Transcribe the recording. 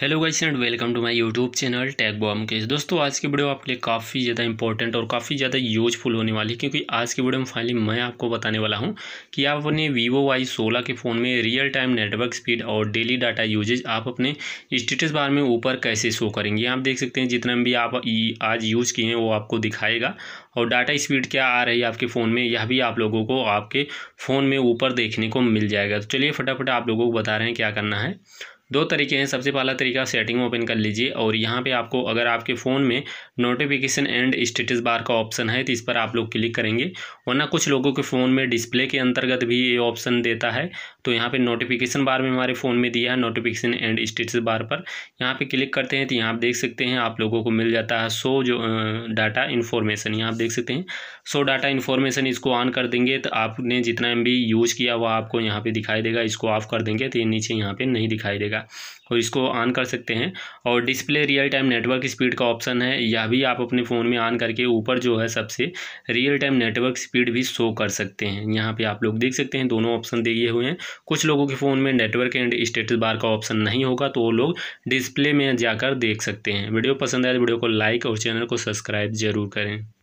hello guys and welcome to my YouTube channel टैग बॉम मुकेश दोस्तों आज की वीडियो आपके लिए काफ़ी ज़्यादा इंपॉर्टेंट और काफ़ी ज़्यादा यूजफुल होने वाली है क्योंकि आज की वीडियो में फाइनली मैं आपको बताने वाला हूं कि आप अपने वीवो वाई सोलह के फ़ोन में रियल टाइम नेटवर्क स्पीड और डेली डाटा यूजेज आप अपने स्टेटस बार में ऊपर कैसे शो करेंगे आप देख सकते हैं जितना भी आप आज यूज़ किए हैं वो आपको दिखाएगा और डाटा स्पीड क्या आ रही है आपके फ़ोन में यह भी आप लोगों को आपके फ़ोन में ऊपर देखने को मिल जाएगा तो चलिए फटाफट आप लोगों को बता रहे हैं क्या करना है दो तरीके हैं सबसे पहला तरीका सेटिंग ओपन कर लीजिए और यहाँ पे आपको अगर आपके फ़ोन में नोटिफिकेशन एंड स्टेटस बार का ऑप्शन है तो इस पर आप लोग क्लिक करेंगे वरना कुछ लोगों के फ़ोन में डिस्प्ले के अंतर्गत भी ये ऑप्शन देता है तो यहाँ पे नोटिफिकेशन बार में हमारे फ़ोन में दिया है नोटिफिकेशन एंड स्टेटस बार पर यहाँ पर क्लिक करते हैं तो यहाँ आप देख सकते हैं आप लोगों को मिल जाता है सो जो डाटा इन्फॉर्मेशन यहाँ आप देख सकते हैं सो डाटा इन्फॉर्मेशन इसको ऑन कर देंगे तो आपने जितना एम यूज़ किया वो आपको यहाँ पर दिखाई देगा इसको ऑफ कर देंगे तो ये नीचे यहाँ पर नहीं दिखाई देगा जाएगा और इसको ऑन कर सकते हैं और display real time network speed का ऑप्शन है यह भी आप अपने फ़ोन में ऑन करके ऊपर जो है सबसे रियल टाइम नेटवर्क स्पीड भी शो कर सकते हैं यहाँ पे आप लोग देख सकते हैं दोनों ऑप्शन दिए हुए हैं कुछ लोगों के फ़ोन में नेटवर्क एंड स्टेटस बार का ऑप्शन नहीं होगा तो वो लोग डिस्प्ले में जाकर देख सकते हैं वीडियो पसंद आए तो वीडियो को लाइक और चैनल को सब्सक्राइब जरूर करें